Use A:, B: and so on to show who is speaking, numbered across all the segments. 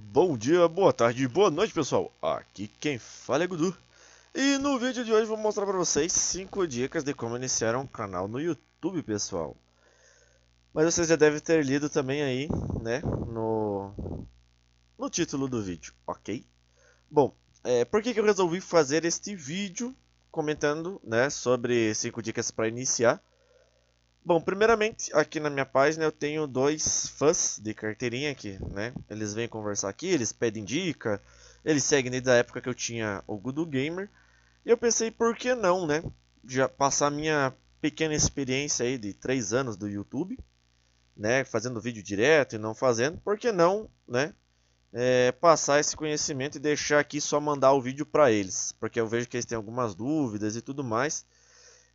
A: Bom dia, boa tarde boa noite pessoal, aqui quem fala é Gudu E no vídeo de hoje vou mostrar para vocês 5 dicas de como iniciar um canal no YouTube pessoal Mas vocês já devem ter lido também aí, né, no, no título do vídeo, ok? Bom, é, por que, que eu resolvi fazer este vídeo comentando né, sobre 5 dicas para iniciar Bom, primeiramente, aqui na minha página eu tenho dois fãs de carteirinha aqui, né? Eles vêm conversar aqui, eles pedem dica, eles seguem desde a época que eu tinha o Gudu Gamer. E eu pensei, por que não, né? Já passar minha pequena experiência aí de três anos do YouTube, né? Fazendo vídeo direto e não fazendo, por que não, né? É, passar esse conhecimento e deixar aqui só mandar o vídeo para eles, porque eu vejo que eles têm algumas dúvidas e tudo mais.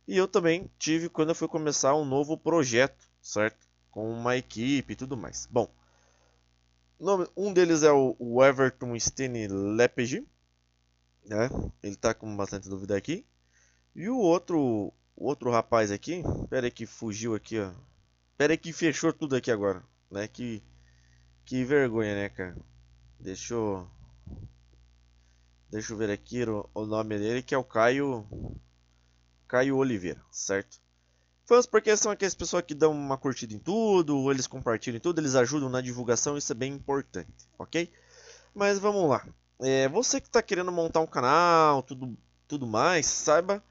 A: E eu também tive quando eu fui começar um novo projeto, certo? Com uma equipe e tudo mais. Bom, um deles é o Everton Stene Lepage, né? Ele tá com bastante dúvida aqui. E o outro, o outro rapaz aqui, pera aí que fugiu aqui, ó. Pera aí que fechou tudo aqui agora, né? Que que vergonha, né, cara? Deixa eu Deixa eu ver aqui o, o nome dele, que é o Caio Caio Oliveira, certo? Fãs porque são aqueles pessoas que dão uma curtida em tudo, ou eles compartilham tudo, eles ajudam na divulgação, isso é bem importante, ok? Mas vamos lá. É, você que está querendo montar um canal, tudo, tudo mais, saiba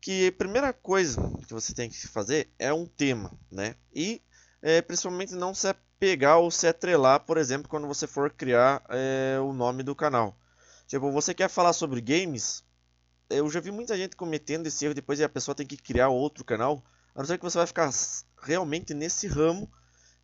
A: que a primeira coisa que você tem que fazer é um tema, né? E é, principalmente não se pegar ou se atrelar, por exemplo, quando você for criar é, o nome do canal. Tipo, você quer falar sobre games? eu já vi muita gente cometendo esse erro depois e a pessoa tem que criar outro canal. A não ser que você vai ficar realmente nesse ramo,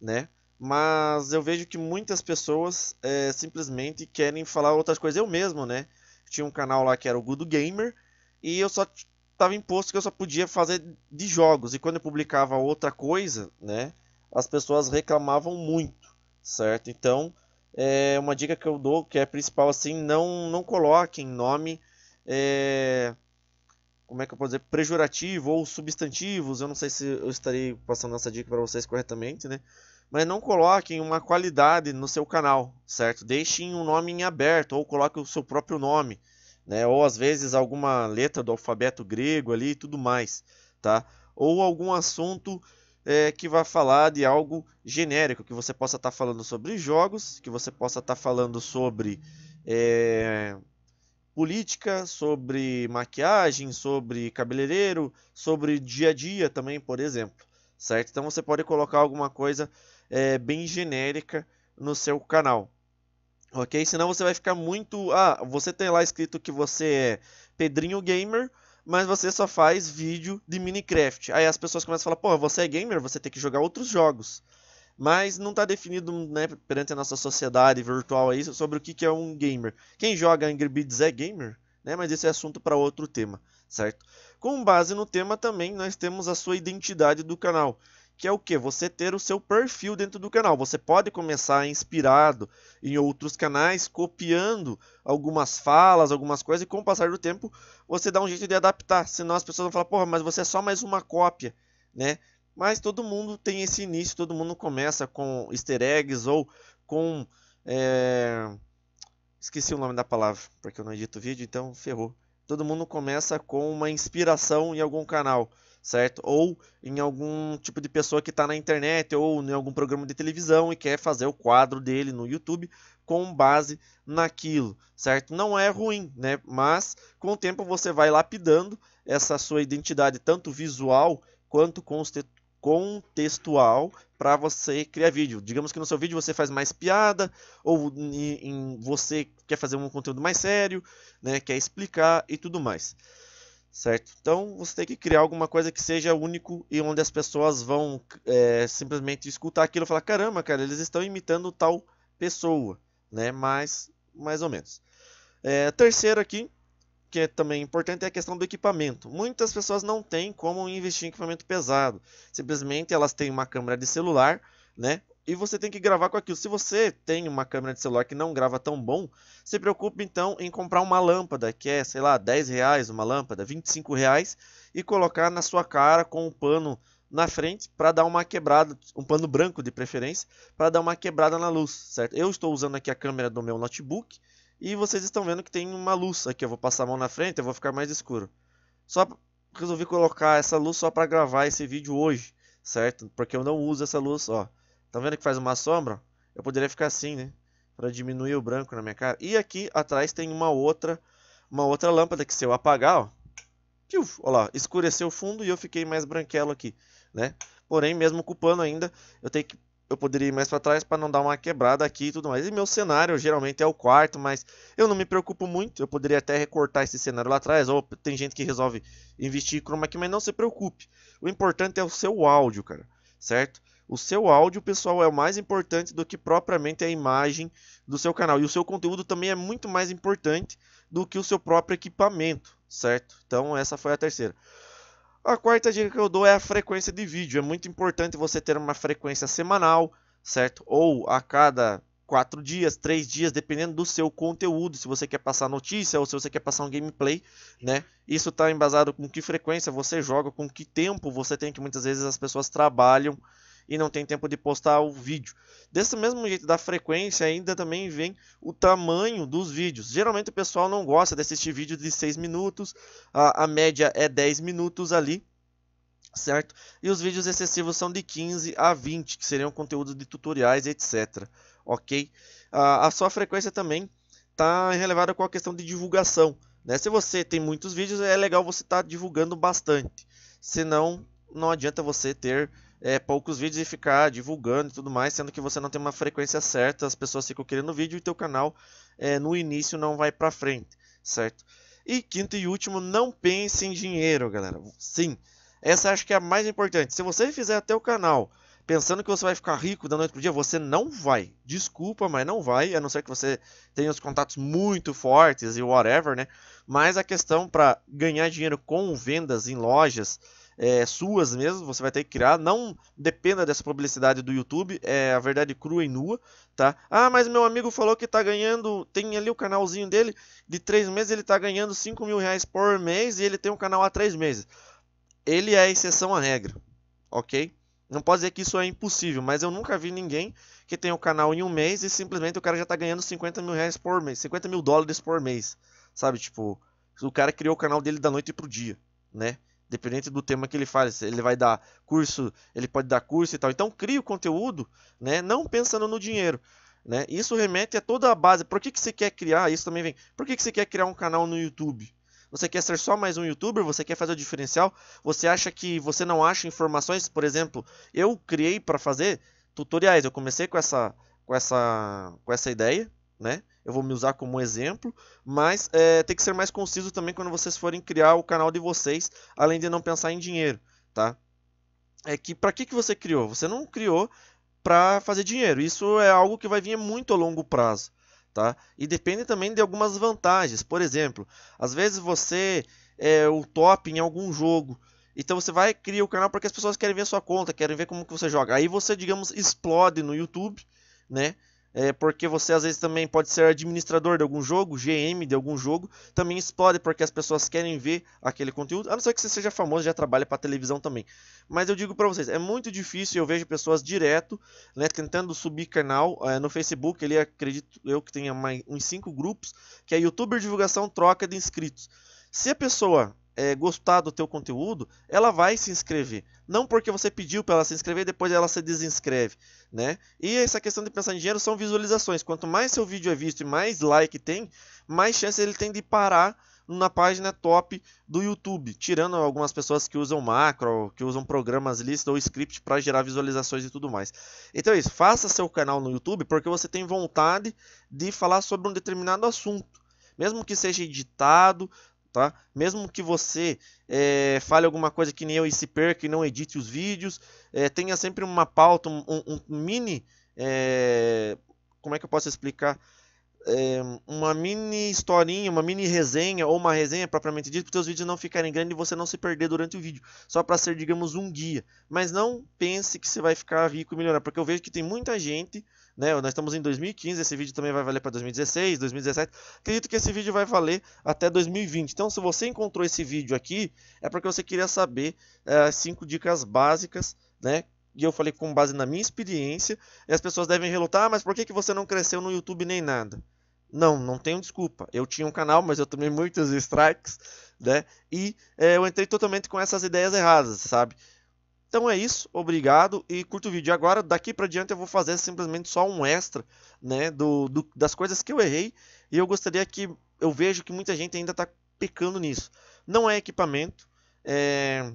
A: né? Mas eu vejo que muitas pessoas é, simplesmente querem falar outras coisas. Eu mesmo, né? Tinha um canal lá que era o Good Gamer e eu só estava imposto que eu só podia fazer de jogos. E quando eu publicava outra coisa, né? As pessoas reclamavam muito, certo? Então, é uma dica que eu dou, que é principal assim, não, não coloquem nome é, como é que eu posso dizer, prejurativo ou substantivos, eu não sei se eu estarei passando essa dica para vocês corretamente, né? Mas não coloquem uma qualidade no seu canal, certo? Deixem um nome em aberto ou coloquem o seu próprio nome, né? Ou às vezes alguma letra do alfabeto grego ali e tudo mais, tá? Ou algum assunto é, que vá falar de algo genérico, que você possa estar tá falando sobre jogos, que você possa estar tá falando sobre é política, sobre maquiagem, sobre cabeleireiro, sobre dia a dia também, por exemplo. Certo? Então você pode colocar alguma coisa é, bem genérica no seu canal. Ok? Senão você vai ficar muito. Ah, você tem lá escrito que você é Pedrinho Gamer, mas você só faz vídeo de Minecraft. Aí as pessoas começam a falar: pô, você é gamer, você tem que jogar outros jogos mas não está definido né, perante a nossa sociedade virtual aí sobre o que, que é um gamer. Quem joga Angry Birds é gamer, né? mas esse é assunto para outro tema, certo? Com base no tema também nós temos a sua identidade do canal, que é o que? Você ter o seu perfil dentro do canal. Você pode começar inspirado em outros canais, copiando algumas falas, algumas coisas, e com o passar do tempo você dá um jeito de adaptar. Senão as pessoas vão falar, porra, mas você é só mais uma cópia, né? Mas todo mundo tem esse início, todo mundo começa com easter eggs ou com. É... Esqueci o nome da palavra, porque eu não edito vídeo, então ferrou. Todo mundo começa com uma inspiração em algum canal, certo? Ou em algum tipo de pessoa que está na internet ou em algum programa de televisão e quer fazer o quadro dele no YouTube com base naquilo, certo? Não é ruim, né? Mas com o tempo você vai lapidando essa sua identidade, tanto visual quanto contextual para você criar vídeo. Digamos que no seu vídeo você faz mais piada, ou em, em, você quer fazer um conteúdo mais sério, né, quer explicar e tudo mais. Certo? Então você tem que criar alguma coisa que seja único e onde as pessoas vão é, simplesmente escutar aquilo e falar: caramba, cara, eles estão imitando tal pessoa, né? Mas mais ou menos. É, terceiro aqui que é também importante é a questão do equipamento. Muitas pessoas não têm como investir em equipamento pesado. Simplesmente elas têm uma câmera de celular, né? E você tem que gravar com aquilo. Se você tem uma câmera de celular que não grava tão bom, se preocupe então em comprar uma lâmpada, que é, sei lá, 10 reais uma lâmpada, 25 reais, e colocar na sua cara com um pano na frente para dar uma quebrada, um pano branco de preferência, para dar uma quebrada na luz, certo? Eu estou usando aqui a câmera do meu notebook, e vocês estão vendo que tem uma luz aqui. Eu vou passar a mão na frente, eu vou ficar mais escuro. Só resolvi colocar essa luz só para gravar esse vídeo hoje, certo? Porque eu não uso essa luz, ó. Tá vendo que faz uma sombra? Eu poderia ficar assim, né? Para diminuir o branco na minha cara. E aqui atrás tem uma outra, uma outra lâmpada que se eu apagar, ó. Piuf, ó lá, escureceu o fundo e eu fiquei mais branquelo aqui, né? Porém, mesmo ocupando ainda, eu tenho que eu poderia ir mais para trás para não dar uma quebrada aqui e tudo mais. E meu cenário geralmente é o quarto, mas eu não me preocupo muito. Eu poderia até recortar esse cenário lá atrás, ou tem gente que resolve investir em chroma aqui, mas não se preocupe. O importante é o seu áudio, cara, certo? O seu áudio, pessoal, é o mais importante do que propriamente a imagem do seu canal. E o seu conteúdo também é muito mais importante do que o seu próprio equipamento, certo? Então essa foi a terceira. A quarta dica que eu dou é a frequência de vídeo. É muito importante você ter uma frequência semanal, certo? Ou a cada quatro dias, três dias, dependendo do seu conteúdo, se você quer passar notícia ou se você quer passar um gameplay, né? Isso está embasado com que frequência você joga, com que tempo você tem, que muitas vezes as pessoas trabalham e não tem tempo de postar o vídeo. Desse mesmo jeito da frequência, ainda também vem o tamanho dos vídeos. Geralmente o pessoal não gosta de assistir vídeos de 6 minutos, a, a média é 10 minutos ali, certo? E os vídeos excessivos são de 15 a 20, que seriam conteúdos de tutoriais, etc. Ok? A, a sua frequência também está relevada com a questão de divulgação. Né? Se você tem muitos vídeos, é legal você estar tá divulgando bastante. Senão, não adianta você ter é, poucos vídeos e ficar divulgando e tudo mais, sendo que você não tem uma frequência certa, as pessoas ficam querendo vídeo e teu canal é, no início não vai para frente, certo? E quinto e último, não pense em dinheiro, galera. Sim, essa acho que é a mais importante. Se você fizer até o canal pensando que você vai ficar rico da noite pro dia, você não vai. Desculpa, mas não vai, a não ser que você tenha os contatos muito fortes e whatever, né? Mas a questão para ganhar dinheiro com vendas em lojas é, suas mesmo, você vai ter que criar. Não dependa dessa publicidade do YouTube, é a verdade crua e nua, tá? Ah, mas meu amigo falou que tá ganhando, tem ali o canalzinho dele, de três meses ele tá ganhando 5 mil reais por mês e ele tem um canal há três meses. Ele é exceção à regra, ok? Não pode dizer que isso é impossível, mas eu nunca vi ninguém que tem o um canal em um mês e simplesmente o cara já tá ganhando 50 mil reais por mês, 50 mil dólares por mês, sabe? Tipo, o cara criou o canal dele da noite pro dia, né? Dependente do tema que ele faz, ele vai dar curso, ele pode dar curso e tal. Então cria o conteúdo, né? Não pensando no dinheiro. Né? Isso remete a toda a base. Por que, que você quer criar? Isso também vem. Por que, que você quer criar um canal no YouTube? Você quer ser só mais um youtuber? Você quer fazer o diferencial? Você acha que você não acha informações? Por exemplo, eu criei para fazer tutoriais. Eu comecei com essa, com essa, com essa ideia, né? Eu vou me usar como exemplo, mas é, tem que ser mais conciso também quando vocês forem criar o canal de vocês, além de não pensar em dinheiro, tá? É que para que, que você criou? Você não criou para fazer dinheiro. Isso é algo que vai vir muito a longo prazo, tá? E depende também de algumas vantagens. Por exemplo, às vezes você é o top em algum jogo, então você vai criar o canal porque as pessoas querem ver sua conta, querem ver como que você joga. Aí você, digamos, explode no YouTube, né? É porque você às vezes também pode ser administrador de algum jogo, GM de algum jogo, também explode porque as pessoas querem ver aquele conteúdo, a não ser que você seja famoso e já trabalhe para televisão também. Mas eu digo para vocês, é muito difícil, eu vejo pessoas direto, né, tentando subir canal é, no Facebook, ele acredito eu que tenha mais uns 5 grupos, que é youtuber divulgação troca de inscritos. Se a pessoa é, gostar do teu conteúdo, ela vai se inscrever. Não porque você pediu para ela se inscrever, depois ela se desinscreve, né? E essa questão de pensar em dinheiro são visualizações. Quanto mais seu vídeo é visto e mais like tem, mais chance ele tem de parar na página top do YouTube, tirando algumas pessoas que usam macro, que usam programas list ou script para gerar visualizações e tudo mais. Então é isso, faça seu canal no YouTube porque você tem vontade de falar sobre um determinado assunto mesmo que seja editado, tá? Mesmo que você é, fale alguma coisa que nem eu e se perca e não edite os vídeos, é, tenha sempre uma pauta, um, um mini, é, como é que eu posso explicar? uma mini historinha, uma mini resenha ou uma resenha propriamente dita, para os seus vídeos não ficarem grandes e você não se perder durante o vídeo, só para ser, digamos, um guia. Mas não pense que você vai ficar rico e melhorar porque eu vejo que tem muita gente né? Nós estamos em 2015, esse vídeo também vai valer para 2016, 2017. Acredito que esse vídeo vai valer até 2020. Então, se você encontrou esse vídeo aqui, é porque você queria saber é, cinco dicas básicas, né? E eu falei com base na minha experiência, e as pessoas devem relutar, ah, mas por que, que você não cresceu no YouTube nem nada? Não, não tenho desculpa. Eu tinha um canal, mas eu tomei muitos strikes, né? E é, eu entrei totalmente com essas ideias erradas, sabe? Então é isso, obrigado e curta o vídeo. Agora, daqui para diante eu vou fazer simplesmente só um extra, né, do, do, das coisas que eu errei e eu gostaria que, eu vejo que muita gente ainda está pecando nisso. Não é equipamento, é...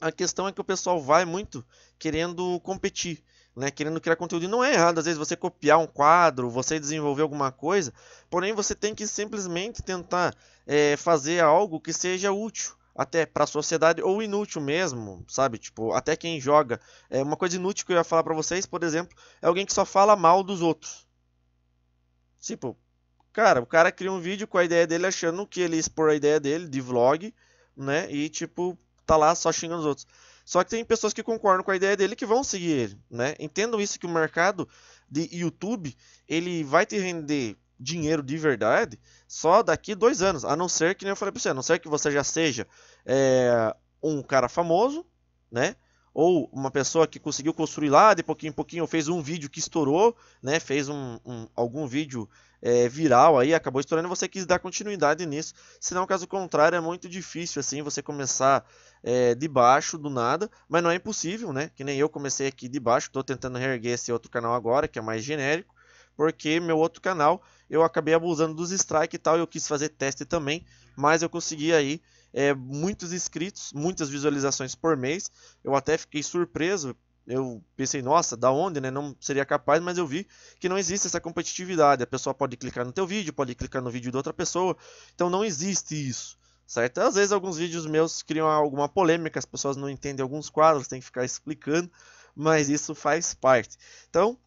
A: a questão é que o pessoal vai muito querendo competir. Né, querendo criar conteúdo. E não é errado, às vezes, você copiar um quadro, você desenvolver alguma coisa, porém você tem que simplesmente tentar é, fazer algo que seja útil até para a sociedade ou inútil mesmo, sabe? Tipo, até quem joga, é uma coisa inútil que eu ia falar para vocês, por exemplo, é alguém que só fala mal dos outros. Tipo, cara, o cara cria um vídeo com a ideia dele achando que ele expor a ideia dele de vlog, né? E tipo, tá lá só xingando os outros. Só que tem pessoas que concordam com a ideia dele que vão seguir ele, né? Entendo isso que o mercado de YouTube, ele vai te render dinheiro de verdade só daqui dois anos. A não ser que nem eu falei para você, a não ser que você já seja é, um cara famoso, né? Ou uma pessoa que conseguiu construir lá de pouquinho em pouquinho, fez um vídeo que estourou, né? Fez um, um algum vídeo é, viral aí, acabou estourando, você quis dar continuidade nisso. Senão, caso contrário, é muito difícil assim você começar é, de baixo do nada, mas não é impossível, né? Que nem eu comecei aqui de baixo, estou tentando reerguer esse outro canal agora, que é mais genérico, porque meu outro canal eu acabei abusando dos strike e tal, eu quis fazer teste também, mas eu consegui aí é, muitos inscritos, muitas visualizações por mês. Eu até fiquei surpreso, eu pensei, nossa, da onde, né? Não seria capaz, mas eu vi que não existe essa competitividade. A pessoa pode clicar no teu vídeo, pode clicar no vídeo de outra pessoa, então não existe isso certo? Às vezes alguns vídeos meus criam alguma polêmica, as pessoas não entendem alguns quadros, tem que ficar explicando, mas isso faz parte. Então,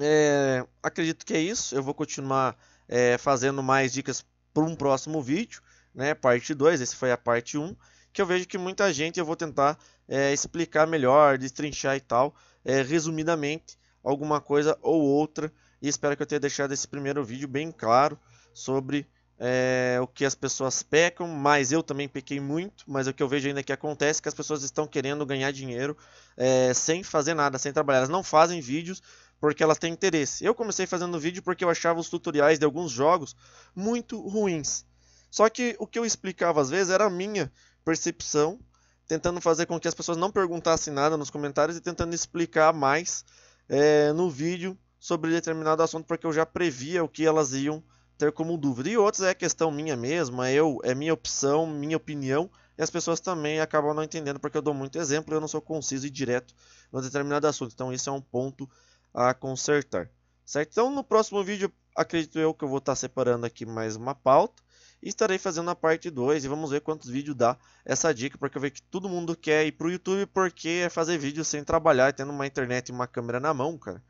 A: é, acredito que é isso. Eu vou continuar é, fazendo mais dicas para um próximo vídeo, né? Parte 2, esse foi a parte 1. Um, que eu vejo que muita gente eu vou tentar é, explicar melhor, destrinchar e tal, é, resumidamente, alguma coisa ou outra. E espero que eu tenha deixado esse primeiro vídeo bem claro sobre é, o que as pessoas pecam, mas eu também pequei muito, mas o que eu vejo ainda é que acontece é que as pessoas estão querendo ganhar dinheiro é, sem fazer nada, sem trabalhar. Elas não fazem vídeos porque ela tem interesse. Eu comecei fazendo vídeo porque eu achava os tutoriais de alguns jogos muito ruins. Só que o que eu explicava às vezes era a minha percepção, tentando fazer com que as pessoas não perguntassem nada nos comentários e tentando explicar mais é, no vídeo sobre determinado assunto, porque eu já previa o que elas iam ter como dúvida. E outros é questão minha mesma, eu, é minha opção, minha opinião, e as pessoas também acabam não entendendo, porque eu dou muito exemplo, eu não sou conciso e direto no determinado assunto. Então, isso é um ponto a consertar, certo? Então no próximo vídeo, acredito eu que eu vou estar separando aqui mais uma pauta e estarei fazendo a parte 2 e vamos ver quantos vídeos dá essa dica, porque eu vejo que todo mundo quer ir pro YouTube porque é fazer vídeo sem trabalhar, tendo uma internet e uma câmera na mão, cara.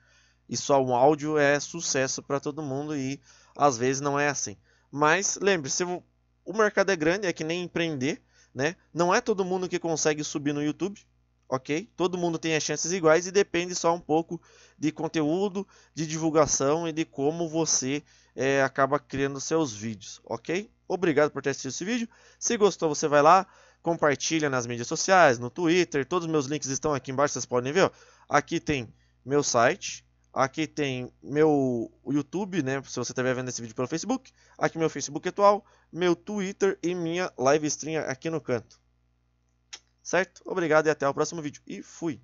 A: E só um áudio é sucesso para todo mundo e às vezes não é assim. Mas lembre-se, o mercado é grande, é que nem empreender, né? Não é todo mundo que consegue subir no YouTube, ok? Todo mundo tem as chances iguais e depende só um pouco de conteúdo, de divulgação e de como você é, acaba criando seus vídeos, ok? Obrigado por ter assistido esse vídeo. Se gostou, você vai lá, compartilha nas mídias sociais, no Twitter, todos os meus links estão aqui embaixo, vocês podem ver. Ó. Aqui tem meu site, aqui tem meu YouTube, né? Se você estiver vendo esse vídeo pelo Facebook, aqui meu Facebook atual, meu Twitter e minha live stream aqui no canto. Certo? Obrigado e até o próximo vídeo. E fui!